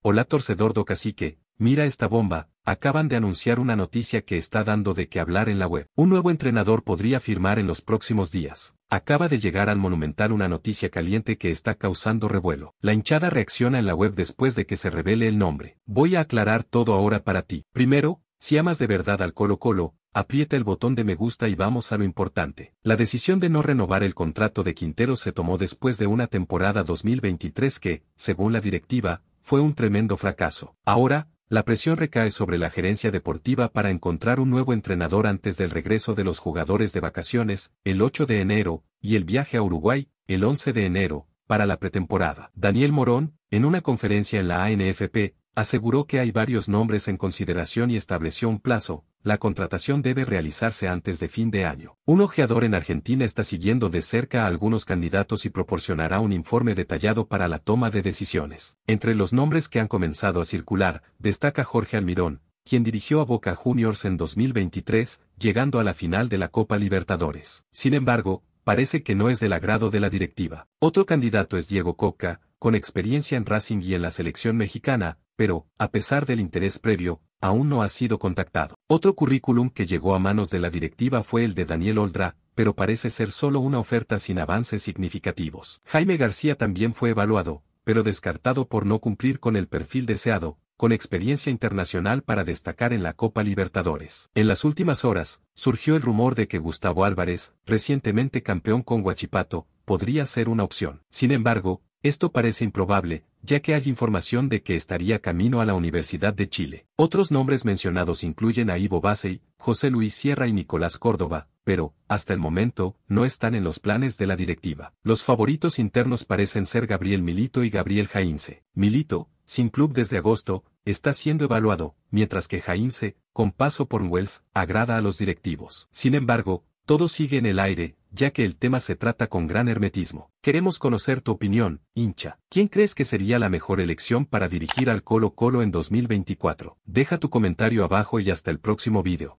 Hola torcedor do cacique, mira esta bomba, acaban de anunciar una noticia que está dando de qué hablar en la web. Un nuevo entrenador podría firmar en los próximos días. Acaba de llegar al Monumental una noticia caliente que está causando revuelo. La hinchada reacciona en la web después de que se revele el nombre. Voy a aclarar todo ahora para ti. Primero, si amas de verdad al Colo Colo, aprieta el botón de me gusta y vamos a lo importante. La decisión de no renovar el contrato de Quintero se tomó después de una temporada 2023 que, según la directiva, fue un tremendo fracaso. Ahora, la presión recae sobre la gerencia deportiva para encontrar un nuevo entrenador antes del regreso de los jugadores de vacaciones, el 8 de enero, y el viaje a Uruguay, el 11 de enero, para la pretemporada. Daniel Morón, en una conferencia en la ANFP, aseguró que hay varios nombres en consideración y estableció un plazo, la contratación debe realizarse antes de fin de año. Un ojeador en Argentina está siguiendo de cerca a algunos candidatos y proporcionará un informe detallado para la toma de decisiones. Entre los nombres que han comenzado a circular, destaca Jorge Almirón, quien dirigió a Boca Juniors en 2023, llegando a la final de la Copa Libertadores. Sin embargo, parece que no es del agrado de la directiva. Otro candidato es Diego Coca, con experiencia en Racing y en la selección mexicana, pero, a pesar del interés previo, aún no ha sido contactado. Otro currículum que llegó a manos de la directiva fue el de Daniel Oldra, pero parece ser solo una oferta sin avances significativos. Jaime García también fue evaluado, pero descartado por no cumplir con el perfil deseado, con experiencia internacional para destacar en la Copa Libertadores. En las últimas horas, surgió el rumor de que Gustavo Álvarez, recientemente campeón con Guachipato, podría ser una opción. Sin embargo, esto parece improbable, ya que hay información de que estaría camino a la Universidad de Chile. Otros nombres mencionados incluyen a Ivo Basey, José Luis Sierra y Nicolás Córdoba, pero, hasta el momento, no están en los planes de la directiva. Los favoritos internos parecen ser Gabriel Milito y Gabriel Jainse. Milito, sin club desde agosto, está siendo evaluado, mientras que Jainse, con paso por Wells, agrada a los directivos. Sin embargo, todo sigue en el aire, ya que el tema se trata con gran hermetismo. Queremos conocer tu opinión, hincha. ¿Quién crees que sería la mejor elección para dirigir al Colo Colo en 2024? Deja tu comentario abajo y hasta el próximo vídeo.